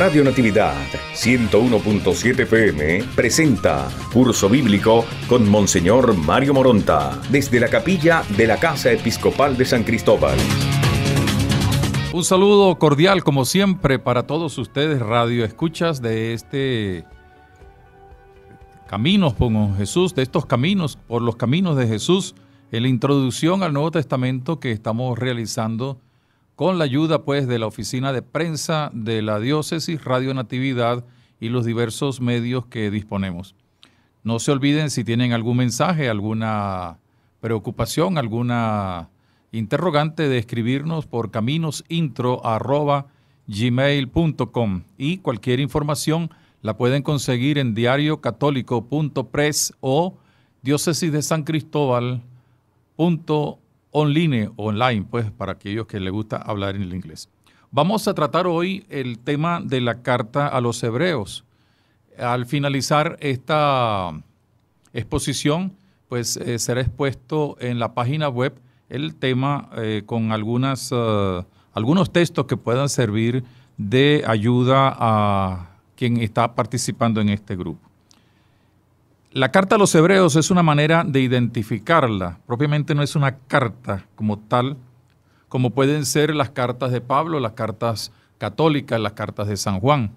Radio Natividad 101.7 PM presenta Curso Bíblico con Monseñor Mario Moronta desde la capilla de la Casa Episcopal de San Cristóbal. Un saludo cordial como siempre para todos ustedes Radio Escuchas de este Caminos con Jesús, de estos caminos por los caminos de Jesús, en la introducción al Nuevo Testamento que estamos realizando con la ayuda pues de la oficina de prensa de la diócesis, Radio Natividad y los diversos medios que disponemos. No se olviden si tienen algún mensaje, alguna preocupación, alguna interrogante de escribirnos por caminosintro@gmail.com y cualquier información la pueden conseguir en diariocatólico.press o diócesis de San Cristóbal online o online, pues para aquellos que les gusta hablar en inglés. Vamos a tratar hoy el tema de la carta a los hebreos. Al finalizar esta exposición, pues eh, será expuesto en la página web el tema eh, con eh, algunos textos que puedan servir de ayuda a quien está participando en este grupo. La carta a los hebreos es una manera de identificarla. Propiamente no es una carta como tal, como pueden ser las cartas de Pablo, las cartas católicas, las cartas de San Juan,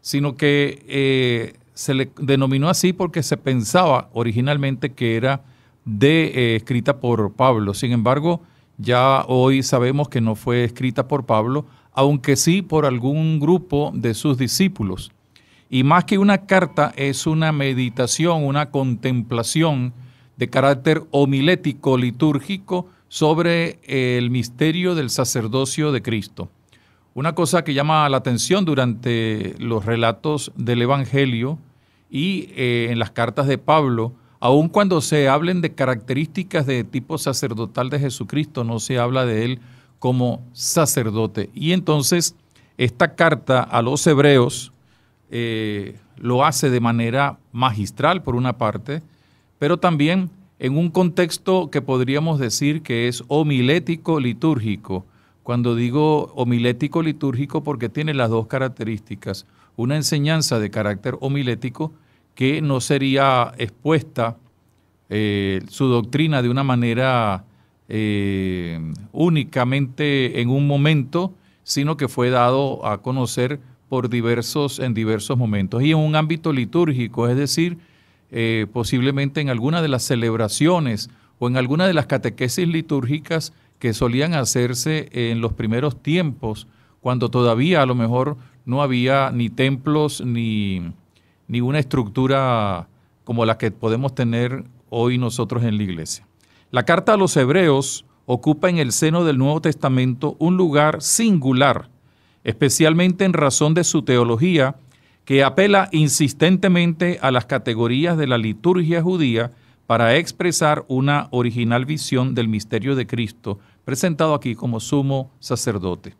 sino que eh, se le denominó así porque se pensaba originalmente que era de, eh, escrita por Pablo. Sin embargo, ya hoy sabemos que no fue escrita por Pablo, aunque sí por algún grupo de sus discípulos. Y más que una carta es una meditación, una contemplación de carácter homilético, litúrgico, sobre el misterio del sacerdocio de Cristo. Una cosa que llama la atención durante los relatos del Evangelio y eh, en las cartas de Pablo, aun cuando se hablen de características de tipo sacerdotal de Jesucristo, no se habla de él como sacerdote. Y entonces, esta carta a los hebreos, eh, lo hace de manera magistral, por una parte, pero también en un contexto que podríamos decir que es homilético litúrgico. Cuando digo homilético litúrgico porque tiene las dos características, una enseñanza de carácter homilético que no sería expuesta eh, su doctrina de una manera eh, únicamente en un momento, sino que fue dado a conocer diversos, en diversos momentos. Y en un ámbito litúrgico, es decir, eh, posiblemente en alguna de las celebraciones o en alguna de las catequesis litúrgicas que solían hacerse en los primeros tiempos, cuando todavía a lo mejor no había ni templos ni, ni una estructura como la que podemos tener hoy nosotros en la iglesia. La carta a los hebreos ocupa en el seno del Nuevo Testamento un lugar singular especialmente en razón de su teología, que apela insistentemente a las categorías de la liturgia judía para expresar una original visión del misterio de Cristo, presentado aquí como sumo sacerdote.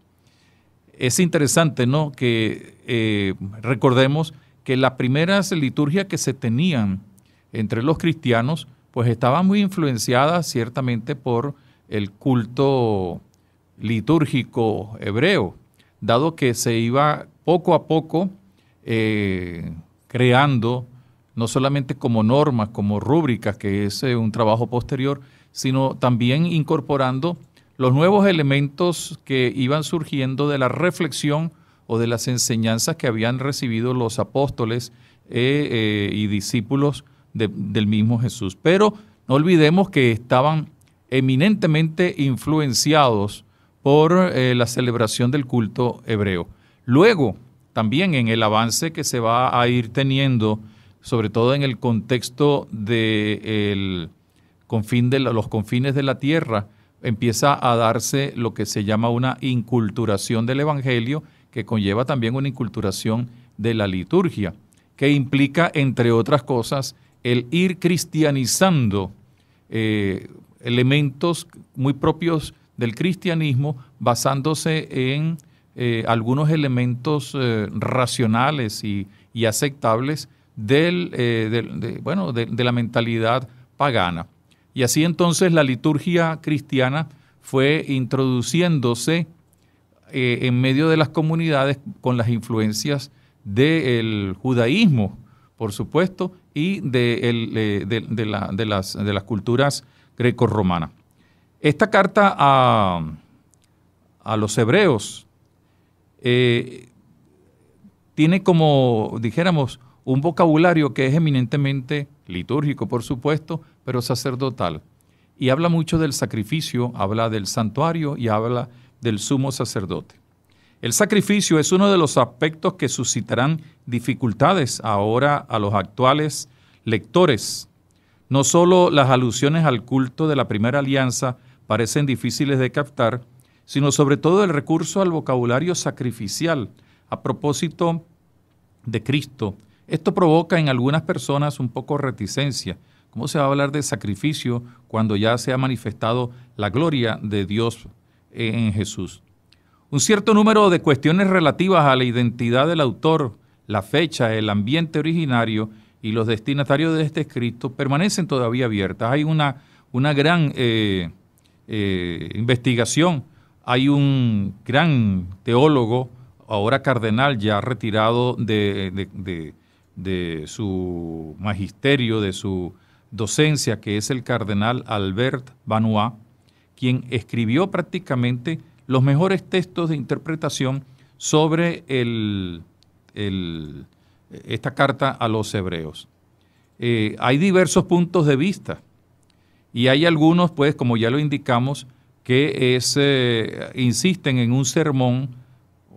Es interesante, ¿no?, que eh, recordemos que las primeras liturgias que se tenían entre los cristianos, pues estaban muy influenciadas ciertamente por el culto litúrgico hebreo, dado que se iba poco a poco eh, creando no solamente como normas, como rúbricas, que es eh, un trabajo posterior, sino también incorporando los nuevos elementos que iban surgiendo de la reflexión o de las enseñanzas que habían recibido los apóstoles eh, y discípulos del mismo Jesús. Pero no olvidemos que estaban eminentemente influenciados por eh, la celebración del culto hebreo. Luego, también en el avance que se va a ir teniendo, sobre todo en el contexto de, confín de los confines de la tierra, empieza a darse lo que se llama una inculturación del Evangelio, que conlleva también una inculturación de la liturgia, que implica, entre otras cosas, el ir cristianizando eh, elementos muy propios del cristianismo basándose en eh, algunos elementos eh, racionales y, aceptables del, eh, de, bueno, de, la mentalidad pagana. Y así entonces la liturgia cristiana fue introduciéndose en medio de las comunidades con las influencias del judaísmo, por supuesto, y de, de, las, las, culturas grecorromanas. Esta carta a, los hebreos eh, tiene como, dijéramos, un vocabulario que es eminentemente litúrgico, por supuesto, pero sacerdotal. Y habla mucho del sacrificio, habla del santuario y habla del sumo sacerdote. El sacrificio es uno de los aspectos que suscitarán dificultades ahora a los actuales lectores. No solo las alusiones al culto de la primera alianza parecen difíciles de captar, sino sobre todo el recurso al vocabulario sacrificial a propósito de Cristo. Esto provoca en algunas personas un poco reticencia. ¿Cómo se va a hablar de sacrificio cuando ya se ha manifestado la gloria de Dios en Jesús? Un cierto número de cuestiones relativas a la identidad del autor, la fecha, el ambiente originario y los destinatarios de este escrito permanecen todavía abiertas. Hay una, una gran eh, eh, investigación. Hay un gran teólogo, ahora cardenal, ya retirado de, su magisterio, de su docencia, que es el cardenal Albert Banois, quien escribió prácticamente los mejores textos de interpretación sobre esta carta a los hebreos. Eh, hay diversos puntos de vista y hay algunos, pues, como ya lo indicamos, que eh, insisten en un sermón,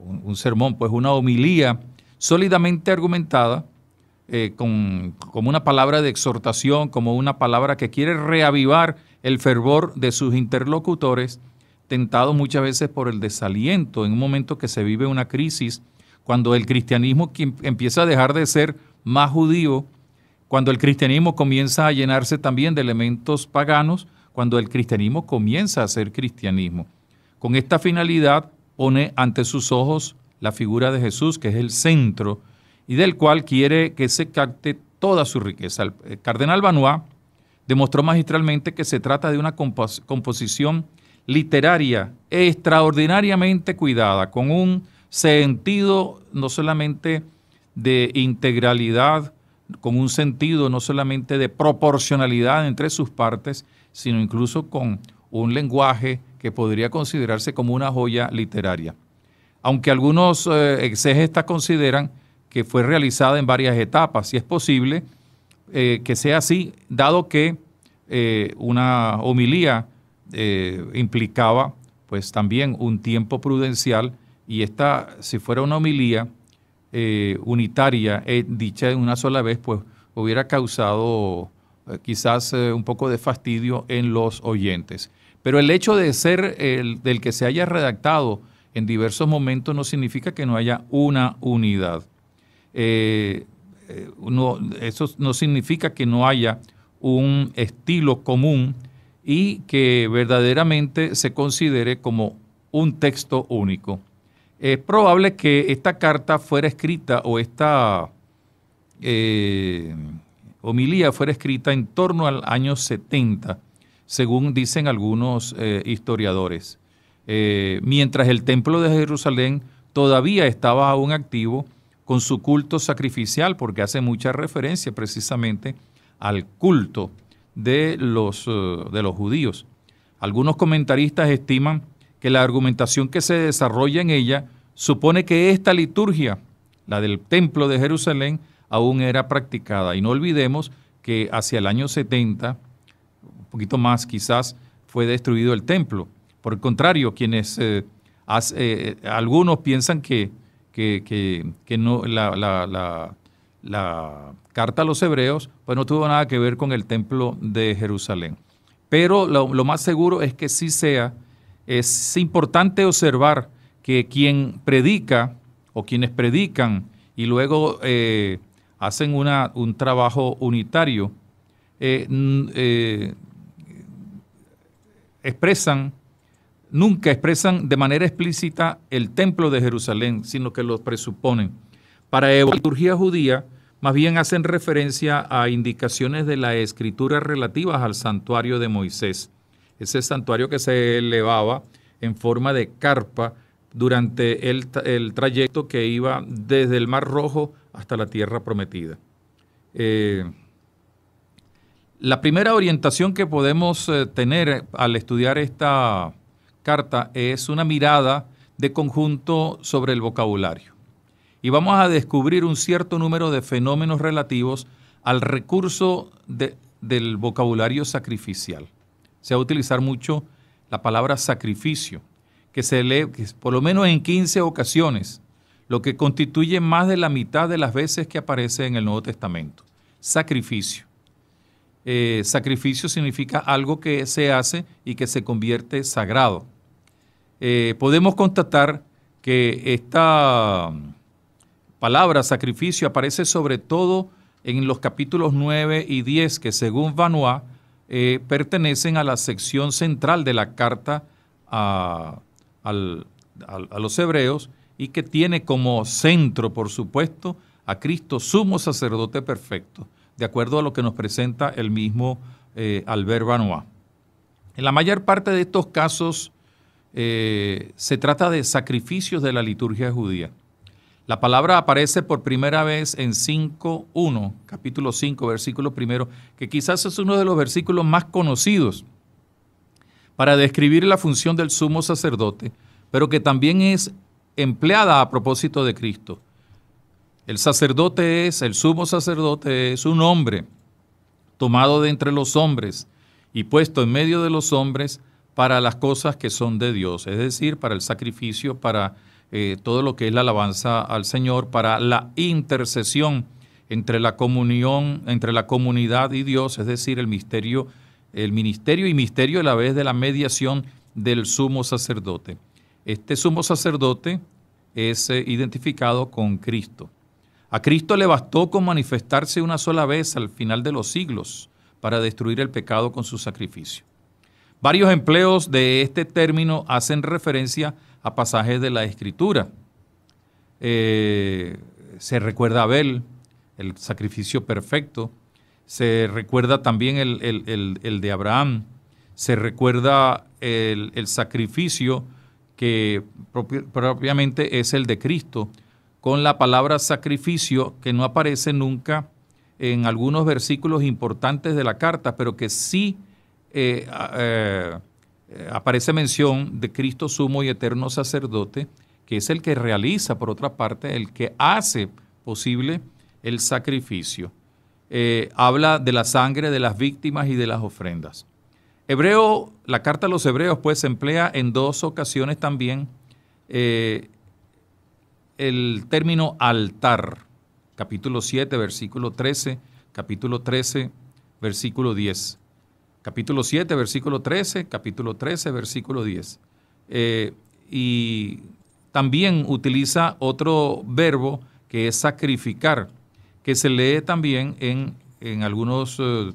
un, sermón, pues una homilía sólidamente argumentada, eh, como una palabra de exhortación, como una palabra que quiere reavivar el fervor de sus interlocutores, tentados muchas veces por el desaliento en un momento que se vive una crisis, cuando el cristianismo empieza a dejar de ser más judío cuando el cristianismo comienza a llenarse también de elementos paganos, cuando el cristianismo comienza a ser cristianismo. Con esta finalidad pone ante sus ojos la figura de Jesús, que es el centro, y del cual quiere que se capte toda su riqueza. El eh, cardenal Banois demostró magistralmente que se trata de una composición literaria extraordinariamente cuidada, con un sentido no solamente de integralidad con un sentido no solamente de proporcionalidad entre sus partes, sino incluso con un lenguaje que podría considerarse como una joya literaria. Aunque algunos eh, consideran que fue realizada en varias etapas, y es posible eh, que sea así, dado que eh, una homilía implicaba pues también un tiempo prudencial y esta, si fuera una homilía, eh, unitaria eh, dicha en una sola vez, pues hubiera causado eh, quizás un poco de fastidio en los oyentes. Pero el hecho de ser el, del que se haya redactado en diversos momentos no significa que no haya una unidad. eso no significa que no haya un estilo común y que verdaderamente se considere como un texto único es probable que esta carta fuera escrita o esta eh, homilía fuera escrita en torno al año 70, según dicen algunos eh, historiadores, eh, mientras el templo de Jerusalén todavía estaba aún activo con su culto sacrificial, porque hace mucha referencia precisamente al culto de los, de los judíos. Algunos comentaristas estiman que la argumentación que se desarrolla en ella supone que esta liturgia, la del Templo de Jerusalén, aún era practicada. Y no olvidemos que hacia el año 70, un poquito más quizás, fue destruido el templo. Por el contrario, quienes eh, eh, algunos piensan que, que, no, la, carta a los hebreos pues no tuvo nada que ver con el templo de Jerusalén. Pero lo más seguro es que sí sea es importante observar que quien predica o quienes predican y luego eh, hacen un trabajo unitario, eh, eh, expresan, nunca expresan de manera explícita el templo de Jerusalén, sino que lo presuponen. Para la liturgia judía, más bien hacen referencia a indicaciones de la escritura relativas al santuario de Moisés ese santuario que se elevaba en forma de carpa durante el, trayecto que iba desde el Mar Rojo hasta la Tierra Prometida. Eh, la primera orientación que podemos eh, tener al estudiar esta carta es una mirada de conjunto sobre el vocabulario. Y vamos a descubrir un cierto número de fenómenos relativos al recurso del vocabulario sacrificial se va a utilizar mucho la palabra sacrificio, que se lee por lo menos en 15 ocasiones, lo que constituye más de la mitad de las veces que aparece en el Nuevo Testamento. Sacrificio. Eh, sacrificio significa algo que se hace y que se convierte sagrado. Eh, podemos constatar que esta mm, palabra sacrificio aparece sobre todo en los capítulos 9 y 10, que según Vanua eh, pertenecen a la sección central de la carta a, los hebreos y que tiene como centro, por supuesto, a Cristo, sumo sacerdote perfecto, de acuerdo a lo que nos presenta el mismo eh, Albert En la mayor parte de estos casos eh, se trata de sacrificios de la liturgia judía. La palabra aparece por primera vez en 5.1, capítulo 5, versículo primero, que quizás es uno de los versículos más conocidos para describir la función del sumo sacerdote, pero que también es empleada a propósito de Cristo. El sacerdote es, el sumo sacerdote es un hombre tomado de entre los hombres y puesto en medio de los hombres para las cosas que son de Dios, es decir, para el sacrificio, para eh, todo lo que es la alabanza al Señor para la intercesión entre la comunión, entre la comunidad y Dios, es decir, el misterio, el ministerio y misterio a la vez de la mediación del sumo sacerdote. Este sumo sacerdote es eh, identificado con Cristo. A Cristo le bastó con manifestarse una sola vez al final de los siglos para destruir el pecado con su sacrificio. Varios empleos de este término hacen referencia a a pasajes de la Escritura. Eh, se recuerda a Abel, el sacrificio perfecto. Se recuerda también el, de Abraham. Se recuerda el, sacrificio que propiamente es el de Cristo, con la palabra sacrificio que no aparece nunca en algunos versículos importantes de la carta, pero que sí eh, eh, eh, aparece mención de Cristo sumo y eterno sacerdote, que es el que realiza, por otra parte, el que hace posible el sacrificio. Eh, habla de la sangre de las víctimas y de las ofrendas. Hebreo, la carta a los hebreos, pues emplea en dos ocasiones también eh, el término altar, capítulo 7, versículo 13, capítulo 13, versículo 10 capítulo 7, versículo 13, capítulo 13, versículo 10. Eh, y también utiliza otro verbo que es sacrificar, que se lee también en, algunos eh,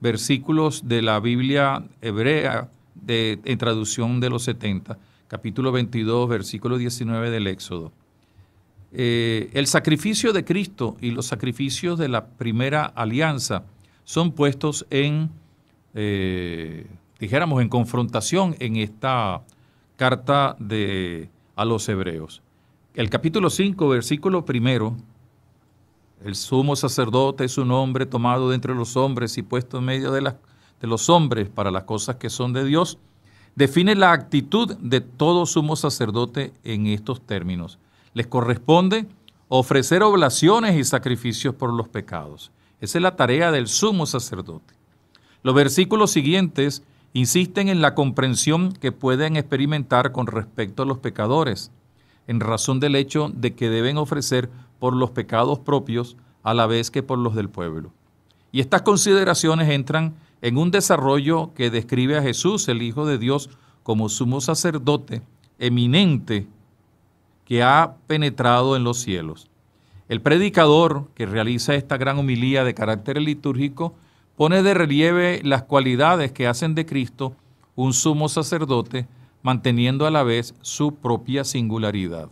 versículos de la Biblia hebrea de, en traducción de los 70, capítulo 22, versículo 19 del Éxodo. Eh, el sacrificio de Cristo y los sacrificios de la primera alianza son puestos en eh, dijéramos, en confrontación en esta carta de, a los hebreos. El capítulo 5, versículo primero, el sumo sacerdote es un hombre tomado de entre los hombres y puesto en medio de, de los hombres para las cosas que son de Dios, define la actitud de todo sumo sacerdote en estos términos. Les corresponde ofrecer oblaciones y sacrificios por los pecados. Esa es la tarea del sumo sacerdote. Los versículos siguientes insisten en la comprensión que pueden experimentar con respecto a los pecadores, en razón del hecho de que deben ofrecer por los pecados propios a la vez que por los del pueblo. Y estas consideraciones entran en un desarrollo que describe a Jesús, el Hijo de Dios, como sumo sacerdote eminente que ha penetrado en los cielos. El predicador que realiza esta gran homilía de carácter litúrgico pone de relieve las cualidades que hacen de Cristo un sumo sacerdote, manteniendo a la vez su propia singularidad.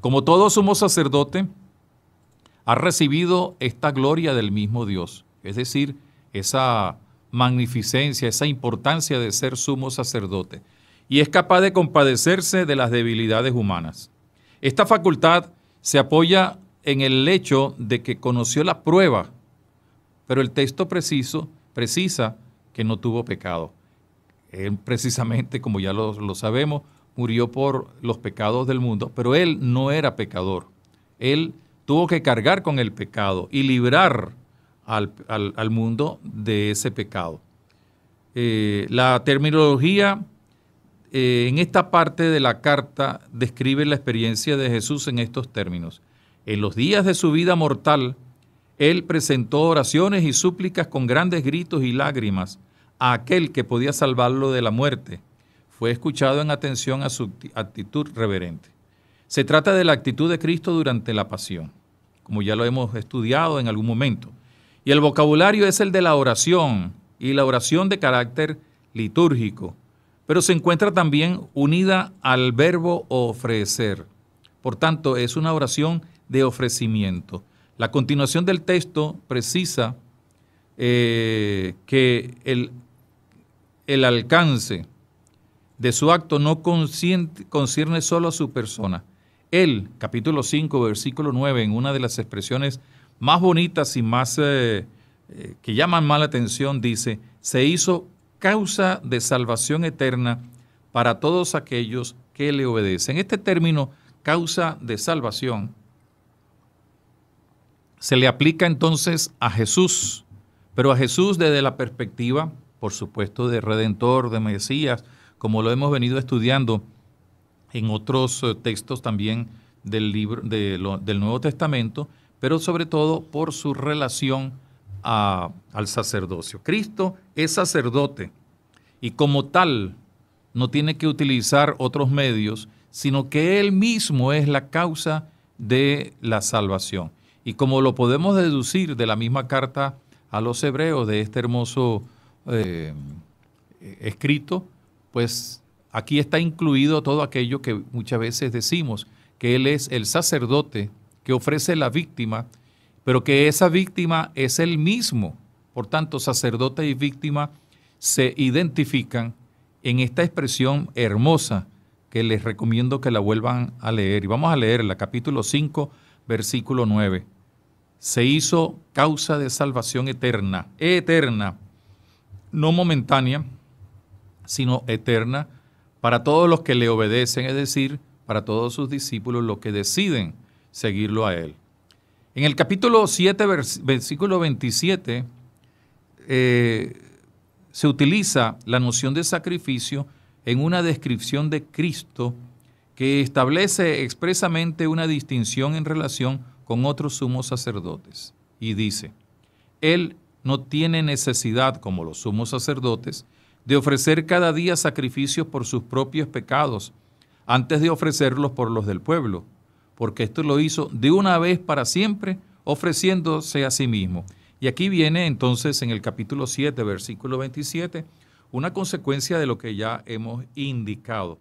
Como todo sumo sacerdote, ha recibido esta gloria del mismo Dios, es decir, esa magnificencia, esa importancia de ser sumo sacerdote, y es capaz de compadecerse de las debilidades humanas. Esta facultad se apoya en el hecho de que conoció la prueba pero el texto preciso precisa que no tuvo pecado. Él precisamente, como ya lo, sabemos, murió por los pecados del mundo, pero él no era pecador. Él tuvo que cargar con el pecado y librar al, mundo de ese pecado. Eh, la terminología eh, en esta parte de la carta describe la experiencia de Jesús en estos términos. En los días de su vida mortal, él presentó oraciones y súplicas con grandes gritos y lágrimas a aquel que podía salvarlo de la muerte. Fue escuchado en atención a su actitud reverente. Se trata de la actitud de Cristo durante la pasión, como ya lo hemos estudiado en algún momento. Y el vocabulario es el de la oración y la oración de carácter litúrgico, pero se encuentra también unida al verbo ofrecer. Por tanto, es una oración de ofrecimiento. La continuación del texto precisa eh, que el, el, alcance de su acto no concierne solo a su persona. Él, capítulo 5, versículo 9, en una de las expresiones más bonitas y más eh, eh, que llaman mala atención, dice, se hizo causa de salvación eterna para todos aquellos que le obedecen. Este término, causa de salvación, se le aplica entonces a Jesús, pero a Jesús desde la perspectiva, por supuesto, de Redentor, de Mesías, como lo hemos venido estudiando en otros eh, textos también del, libro, del Nuevo Testamento, pero sobre todo por su relación al sacerdocio. Cristo es sacerdote y como tal no tiene que utilizar otros medios, sino que Él mismo es la causa de la salvación. Y como lo podemos deducir de la misma carta a los hebreos, de este hermoso eh, e-, escrito, pues aquí está incluido todo aquello que muchas veces decimos, que Él es el sacerdote que ofrece la víctima, pero que esa víctima es Él mismo. Por tanto, sacerdote y víctima se identifican en esta expresión hermosa que les recomiendo que la vuelvan a leer. Y vamos a leerla, capítulo 5, versículo 9 se hizo causa de salvación eterna, eterna, no momentánea, sino eterna, para todos los que le obedecen, es decir, para todos sus discípulos, los que deciden seguirlo a él. En el capítulo 7, versículo 27, eh, se utiliza la noción de sacrificio en una descripción de Cristo que establece expresamente una distinción en relación con otros sumos sacerdotes y dice, Él no tiene necesidad, como los sumos sacerdotes, de ofrecer cada día sacrificios por sus propios pecados, antes de ofrecerlos por los del pueblo, porque esto lo hizo de una vez para siempre, ofreciéndose a sí mismo. Y aquí viene entonces en el capítulo 7, versículo 27, una consecuencia de lo que ya hemos indicado.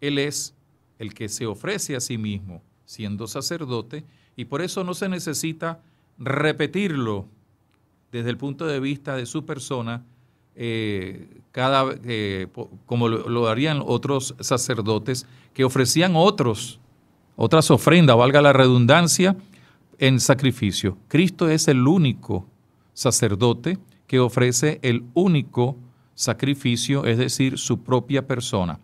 Él es el que se ofrece a sí mismo, siendo sacerdote, y por eso no se necesita repetirlo desde el punto de vista de su persona, eh, cada, eh, como lo, harían otros sacerdotes que ofrecían otros, otras ofrendas, valga la redundancia, en sacrificio. Cristo es el único sacerdote que ofrece el único sacrificio, es decir, su propia persona.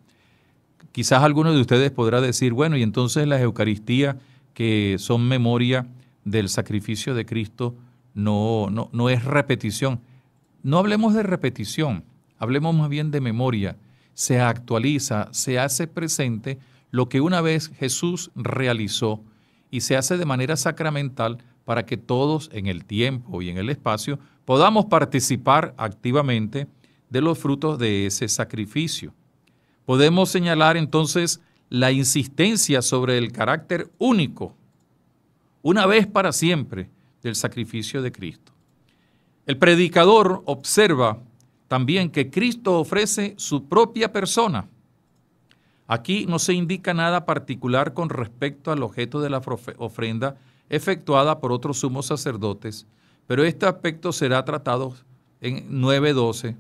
Quizás alguno de ustedes podrá decir, bueno, y entonces la Eucaristía que son memoria del sacrificio de Cristo, no, no, es repetición. No hablemos de repetición, hablemos más bien de memoria. Se actualiza, se hace presente lo que una vez Jesús realizó y se hace de manera sacramental para que todos en el tiempo y en el espacio podamos participar activamente de los frutos de ese sacrificio. Podemos señalar entonces la insistencia sobre el carácter único, una vez para siempre, del sacrificio de Cristo. El predicador observa también que Cristo ofrece su propia persona. Aquí no se indica nada particular con respecto al objeto de la ofrenda efectuada por otros sumos sacerdotes, pero este aspecto será tratado en 9.12.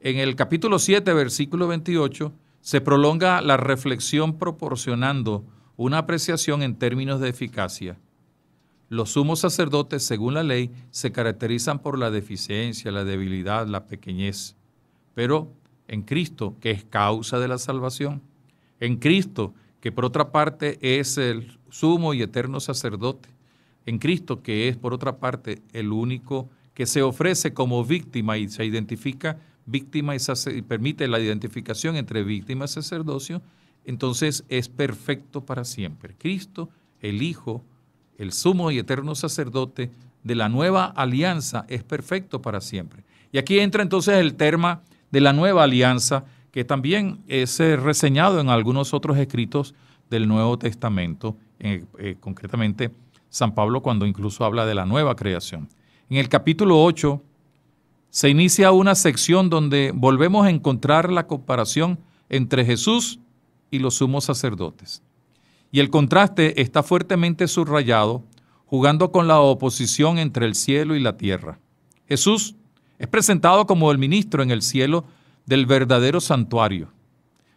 En el capítulo 7, versículo 28, se prolonga la reflexión proporcionando una apreciación en términos de eficacia. Los sumos sacerdotes, según la ley, se caracterizan por la deficiencia, la debilidad, la pequeñez. Pero en Cristo, que es causa de la salvación, en Cristo, que por otra parte es el sumo y eterno sacerdote, en Cristo, que es por otra parte el único que se ofrece como víctima y se identifica víctima y, permite la identificación entre víctima y sacerdocio, entonces es perfecto para siempre. Cristo, el Hijo, el sumo y eterno sacerdote de la nueva alianza, es perfecto para siempre. Y aquí entra entonces el tema de la nueva alianza, que también es eh, reseñado en algunos otros escritos del Nuevo Testamento, eh, concretamente San Pablo cuando incluso habla de la nueva creación. En el capítulo 8 se inicia una sección donde volvemos a encontrar la comparación entre Jesús y los sumos sacerdotes. Y el contraste está fuertemente subrayado, jugando con la oposición entre el cielo y la tierra. Jesús es presentado como el ministro en el cielo del verdadero santuario,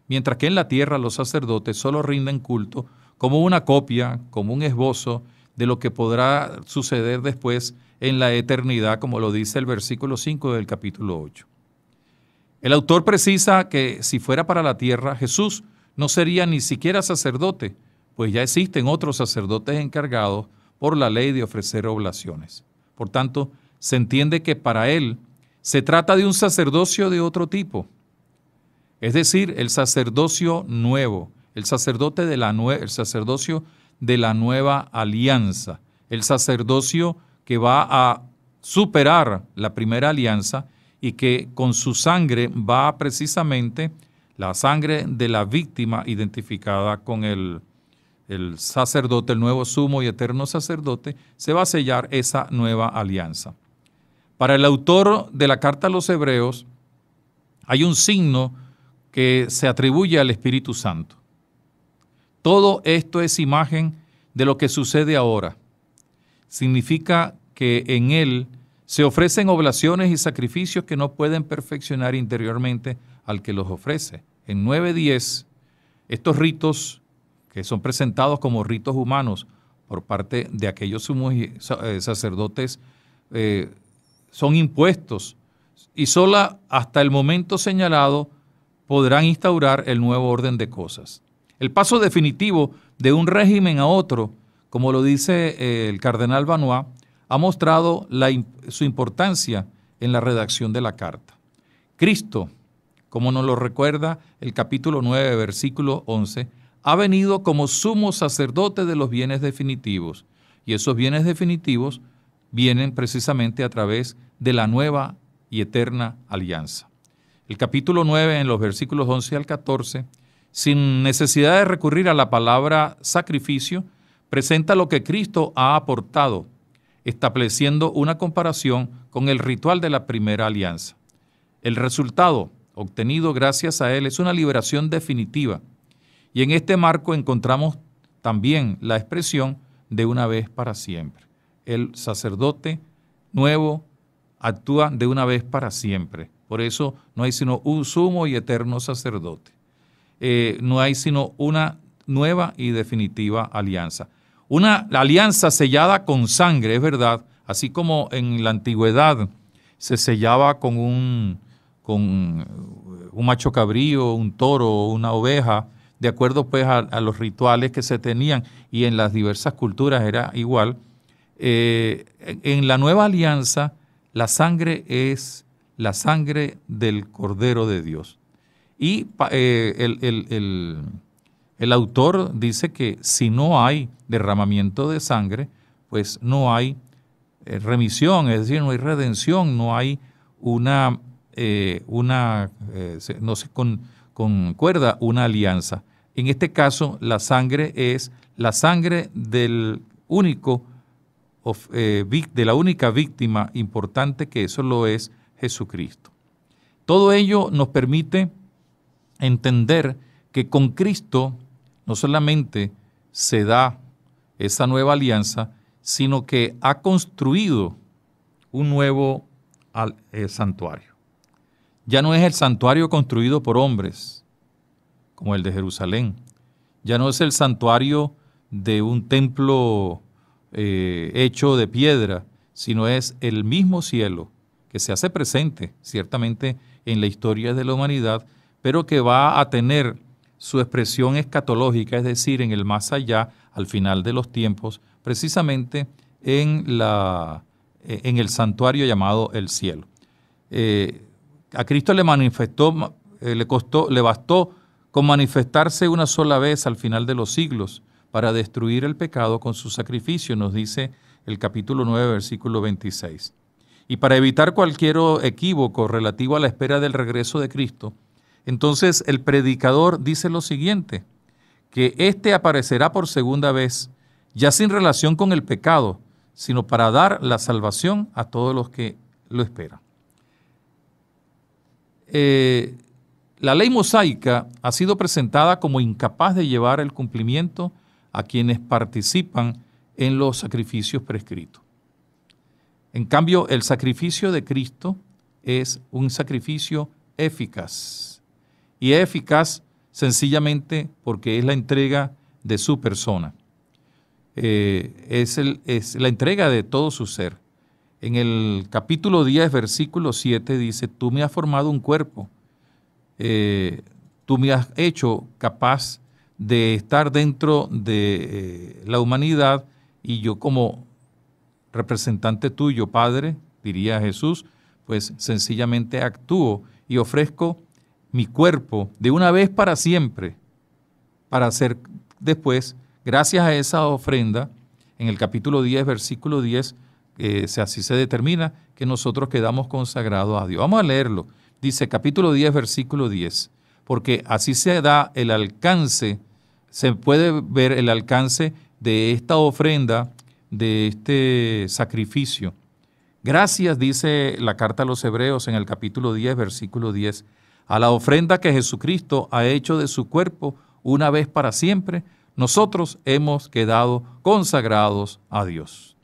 mientras que en la tierra los sacerdotes solo rinden culto como una copia, como un esbozo de lo que podrá suceder después en la eternidad, como lo dice el versículo 5 del capítulo 8. El autor precisa que si fuera para la tierra, Jesús no sería ni siquiera sacerdote, pues ya existen otros sacerdotes encargados por la ley de ofrecer oblaciones. Por tanto, se entiende que para él se trata de un sacerdocio de otro tipo, es decir, el sacerdocio nuevo, el, sacerdote de la el sacerdocio de la nueva alianza, el sacerdocio que va a superar la primera alianza y que con su sangre va precisamente la sangre de la víctima identificada con el, el sacerdote, el nuevo sumo y eterno sacerdote, se va a sellar esa nueva alianza. Para el autor de la carta a los hebreos, hay un signo que se atribuye al Espíritu Santo. Todo esto es imagen de lo que sucede ahora significa que en él se ofrecen oblaciones y sacrificios que no pueden perfeccionar interiormente al que los ofrece. En 9.10, estos ritos, que son presentados como ritos humanos por parte de aquellos sumos eh, sacerdotes, eh, son impuestos y solo hasta el momento señalado podrán instaurar el nuevo orden de cosas. El paso definitivo de un régimen a otro como lo dice eh, el cardenal Banois, ha mostrado su importancia en la redacción de la carta. Cristo, como nos lo recuerda el capítulo 9, versículo 11, ha venido como sumo sacerdote de los bienes definitivos. Y esos bienes definitivos vienen precisamente a través de la nueva y eterna alianza. El capítulo 9, en los versículos 11 al 14, sin necesidad de recurrir a la palabra sacrificio, presenta lo que Cristo ha aportado, estableciendo una comparación con el ritual de la primera alianza. El resultado obtenido gracias a él es una liberación definitiva, y en este marco encontramos también la expresión de una vez para siempre. El sacerdote nuevo actúa de una vez para siempre. Por eso no hay sino un sumo y eterno sacerdote. Eh, no hay sino una nueva y definitiva alianza. Una alianza sellada con sangre, es verdad, así como en la antigüedad se sellaba con un, un macho cabrío, un toro, una oveja, de acuerdo pues a, los rituales que se tenían y en las diversas culturas era igual. Eh, en la nueva alianza, la sangre es la sangre del Cordero de Dios. Y eh, el el autor dice que si no hay derramamiento de sangre, pues no hay eh, remisión, es decir, no hay redención, no hay una, eh, una eh, no se con, concuerda una alianza. En este caso, la sangre es la sangre del único, de la única víctima importante que eso lo es Jesucristo. Todo ello nos permite entender que con Cristo no solamente se da esa nueva alianza, sino que ha construido un nuevo eh, santuario. Ya no es el santuario construido por hombres, como el de Jerusalén. Ya no es el santuario de un templo eh, hecho de piedra, sino es el mismo cielo que se hace presente, ciertamente, en la historia de la humanidad, pero que va a tener su expresión escatológica, es decir, en el más allá, al final de los tiempos, precisamente en, la, eh, en el santuario llamado el cielo. Eh, a Cristo le manifestó, eh, le, costó, le bastó con manifestarse una sola vez al final de los siglos para destruir el pecado con su sacrificio, nos dice el capítulo 9, versículo 26. Y para evitar cualquier equívoco relativo a la espera del regreso de Cristo, entonces el predicador dice lo siguiente, que éste aparecerá por segunda vez, ya sin relación con el pecado, sino para dar la salvación a todos los que lo esperan. Eh, la ley mosaica ha sido presentada como incapaz de llevar el cumplimiento a quienes participan en los sacrificios prescritos. En cambio, el sacrificio de Cristo es un sacrificio eficaz y es eficaz sencillamente porque es la entrega de su persona. Eh, es, la entrega de todo su ser. En el capítulo 10, versículo 7 dice, tú me has formado un cuerpo, eh, tú me has hecho capaz de estar dentro de eh, la humanidad y yo como representante tuyo, Padre, diría Jesús, pues sencillamente actúo y ofrezco mi cuerpo de una vez para siempre, para hacer después, gracias a esa ofrenda, en el capítulo 10, versículo 10, eh, así se determina que nosotros quedamos consagrados a Dios. Vamos a leerlo. Dice capítulo 10, versículo 10, porque así se da el alcance, se puede ver el alcance de esta ofrenda, de este sacrificio. Gracias, dice la carta a los Hebreos en el capítulo 10, versículo 10, a la ofrenda que Jesucristo ha hecho de su cuerpo una vez para siempre, nosotros hemos quedado consagrados a Dios.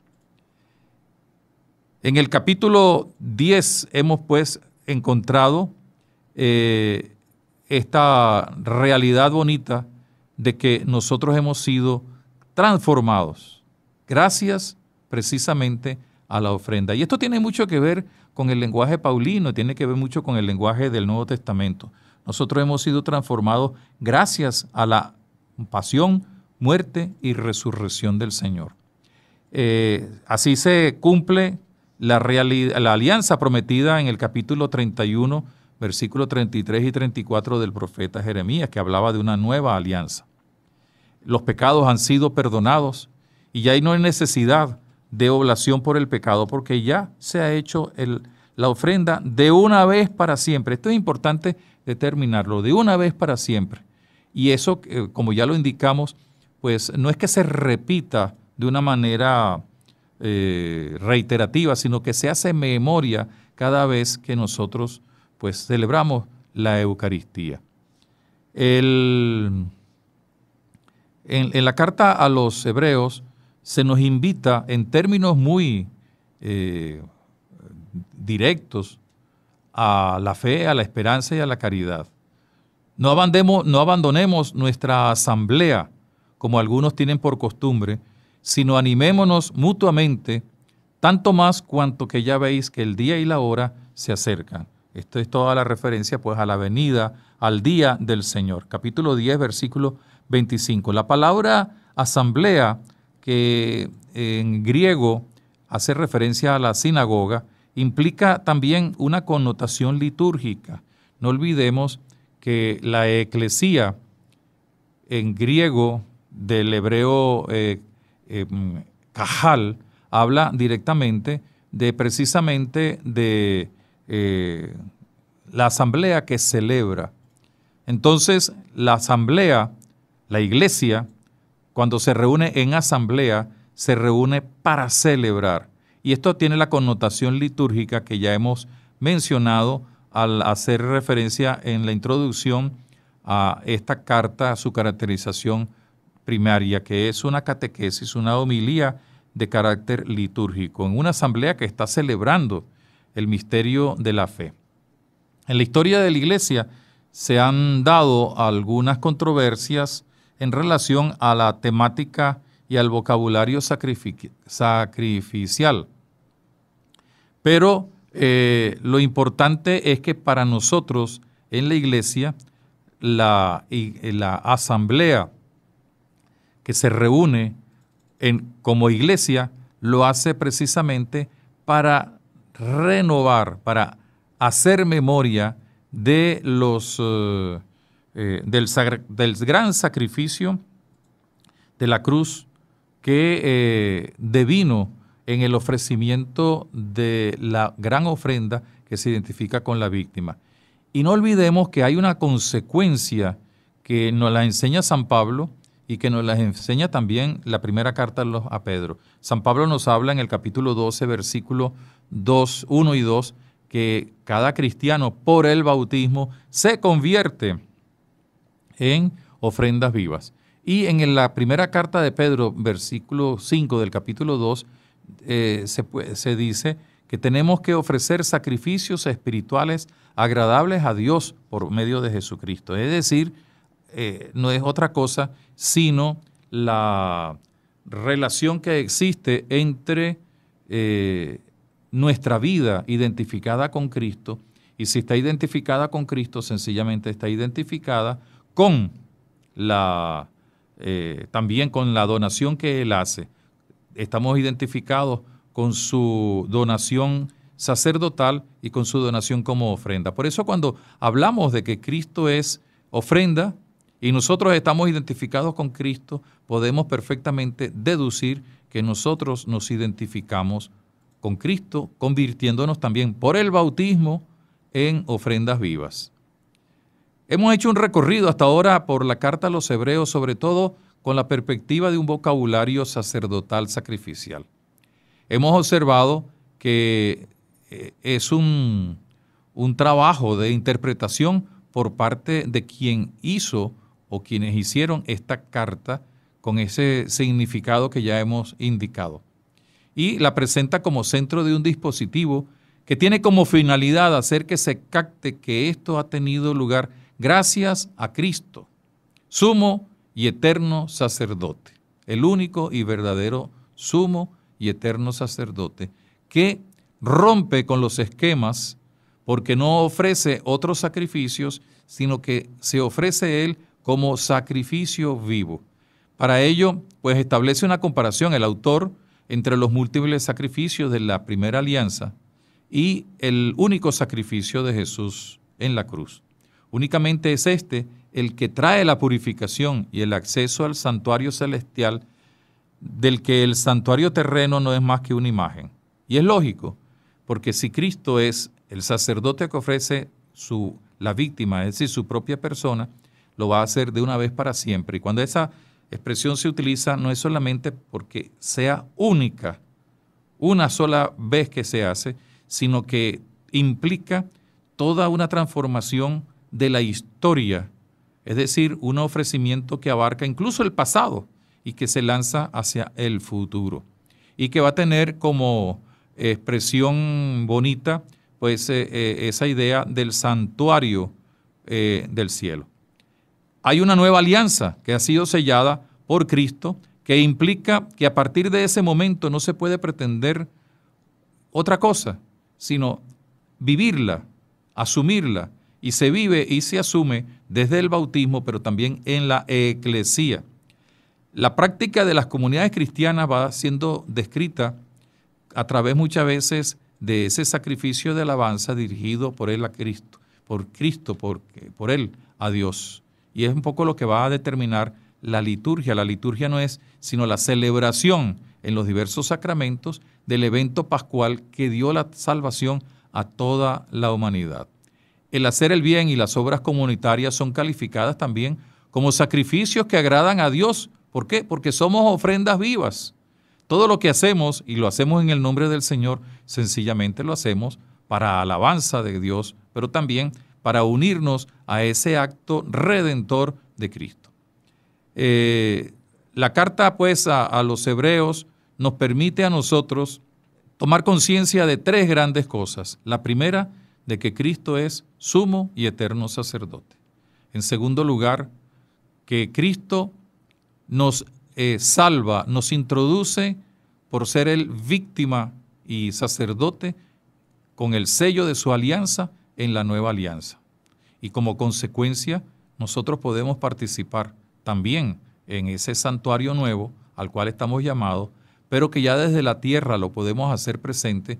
En el capítulo 10 hemos pues encontrado eh, esta realidad bonita de que nosotros hemos sido transformados gracias precisamente a la ofrenda. Y esto tiene mucho que ver con el lenguaje paulino, tiene que ver mucho con el lenguaje del Nuevo Testamento. Nosotros hemos sido transformados gracias a la pasión, muerte y resurrección del Señor. Eh, así se cumple la, la alianza prometida en el capítulo 31, versículos 33 y 34 del profeta Jeremías, que hablaba de una nueva alianza. Los pecados han sido perdonados y ya no hay necesidad de oblación por el pecado, porque ya se ha hecho la ofrenda de una vez para siempre. Esto es importante determinarlo, de una vez para siempre. Y eso, eh, como ya lo indicamos, pues no es que se repita de una manera eh, reiterativa, sino que se hace memoria cada vez que nosotros pues celebramos la Eucaristía. El, en, la carta a los hebreos, se nos invita en términos muy eh, directos a la fe, a la esperanza y a la caridad. No abandonemos, no abandonemos nuestra asamblea, como algunos tienen por costumbre, sino animémonos mutuamente, tanto más cuanto que ya veis que el día y la hora se acercan. Esto es toda la referencia pues a la venida, al día del Señor. Capítulo 10, versículo 25. La palabra asamblea que eh, en griego hace referencia a la sinagoga, implica también una connotación litúrgica. No olvidemos que la eclesía en griego del hebreo eh, em, cajal habla directamente de precisamente de eh, la asamblea que celebra. Entonces, la asamblea, la iglesia, cuando se reúne en asamblea, se reúne para celebrar. Y esto tiene la connotación litúrgica que ya hemos mencionado al hacer referencia en la introducción a esta carta, a su caracterización primaria, que es una catequesis, una homilía de carácter litúrgico, en una asamblea que está celebrando el misterio de la fe. En la historia de la Iglesia se han dado algunas controversias en relación a la temática y al vocabulario sacrificial. Pero eh, lo importante es que para nosotros en la iglesia, la, asamblea que se reúne como iglesia lo hace precisamente para renovar, para hacer memoria de los eh, eh, del, gran sacrificio de la cruz que eh, devino en el ofrecimiento de la gran ofrenda que se identifica con la víctima. Y no olvidemos que hay una consecuencia que nos la enseña San Pablo y que nos la enseña también la primera carta a Pedro. San Pablo nos habla en el capítulo 12, versículo 2, 1 y 2, que cada cristiano por el bautismo se convierte en ofrendas vivas. Y en la primera carta de Pedro, versículo 5 del capítulo 2, eh, se, dice que tenemos que ofrecer sacrificios espirituales agradables a Dios por medio de Jesucristo. Es decir, eh, no es otra cosa sino la relación que existe entre eh, nuestra vida identificada con Cristo y si está identificada con Cristo, sencillamente está identificada con la, eh, también con la donación que él hace. Estamos identificados con su donación sacerdotal y con su donación como ofrenda. Por eso cuando hablamos de que Cristo es ofrenda y nosotros estamos identificados con Cristo, podemos perfectamente deducir que nosotros nos identificamos con Cristo, convirtiéndonos también por el bautismo en ofrendas vivas. Hemos hecho un recorrido hasta ahora por la carta a los hebreos, sobre todo con la perspectiva de un vocabulario sacerdotal sacrificial. Hemos observado que eh, es un, un trabajo de interpretación por parte de quien hizo o quienes hicieron esta carta con ese significado que ya hemos indicado. Y la presenta como centro de un dispositivo que tiene como finalidad hacer que se capte que esto ha tenido lugar gracias a Cristo, sumo y eterno sacerdote, el único y verdadero sumo y eterno sacerdote, que rompe con los esquemas porque no ofrece otros sacrificios, sino que se ofrece Él como sacrificio vivo. Para ello, pues establece una comparación el autor entre los múltiples sacrificios de la primera alianza y el único sacrificio de Jesús en la cruz. Únicamente es este el que trae la purificación y el acceso al santuario celestial, del que el santuario terreno no es más que una imagen. Y es lógico, porque si Cristo es el sacerdote que ofrece la víctima, es decir, su propia persona, lo va a hacer de una vez para siempre. Y cuando esa expresión se utiliza, no es solamente porque sea única, una sola vez que se hace, sino que implica toda una transformación de la historia, es decir, un ofrecimiento que abarca incluso el pasado y que se lanza hacia el futuro y que va a tener como expresión bonita pues eh, eh, esa idea del santuario eh, del cielo. Hay una nueva alianza que ha sido sellada por Cristo que implica que a partir de ese momento no se puede pretender otra cosa, sino vivirla, asumirla y se vive y se asume desde el bautismo, pero también en la eclesía. La práctica de las comunidades cristianas va siendo descrita a través muchas veces de ese sacrificio de alabanza dirigido por él a Cristo, por Cristo, por, por él a Dios. Y es un poco lo que va a determinar la liturgia. La liturgia no es sino la celebración en los diversos sacramentos del evento pascual que dio la salvación a toda la humanidad el hacer el bien y las obras comunitarias son calificadas también como sacrificios que agradan a Dios. ¿Por qué? Porque somos ofrendas vivas. Todo lo que hacemos, y lo hacemos en el nombre del Señor, sencillamente lo hacemos para alabanza de Dios, pero también para unirnos a ese acto redentor de Cristo. Eh, la carta pues a, a los hebreos nos permite a nosotros tomar conciencia de tres grandes cosas. La primera, de que Cristo es sumo y eterno sacerdote. En segundo lugar, que Cristo nos eh, salva, nos introduce por ser el víctima y sacerdote con el sello de su alianza en la nueva alianza. Y como consecuencia, nosotros podemos participar también en ese santuario nuevo al cual estamos llamados, pero que ya desde la tierra lo podemos hacer presente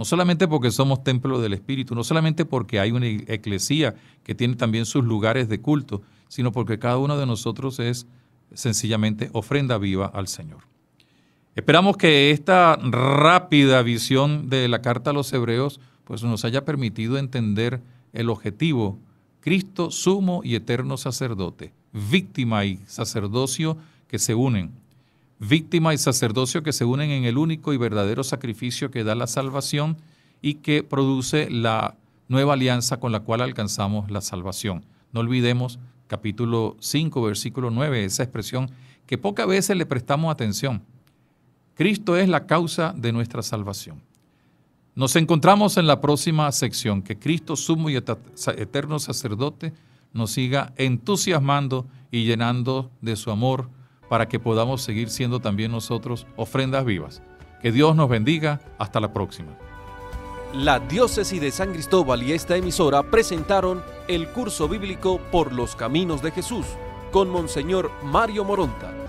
no solamente porque somos templo del Espíritu, no solamente porque hay una eclesía que tiene también sus lugares de culto, sino porque cada uno de nosotros es sencillamente ofrenda viva al Señor. Esperamos que esta rápida visión de la carta a los hebreos pues nos haya permitido entender el objetivo, Cristo sumo y eterno sacerdote, víctima y sacerdocio que se unen víctima y sacerdocio que se unen en el único y verdadero sacrificio que da la salvación y que produce la nueva alianza con la cual alcanzamos la salvación. No olvidemos capítulo 5, versículo 9, esa expresión que pocas veces le prestamos atención. Cristo es la causa de nuestra salvación. Nos encontramos en la próxima sección. Que Cristo, sumo y eterno sacerdote, nos siga entusiasmando y llenando de su amor para que podamos seguir siendo también nosotros ofrendas vivas. Que Dios nos bendiga. Hasta la próxima. La diócesis de San Cristóbal y esta emisora presentaron el curso bíblico Por los Caminos de Jesús con Monseñor Mario Moronta.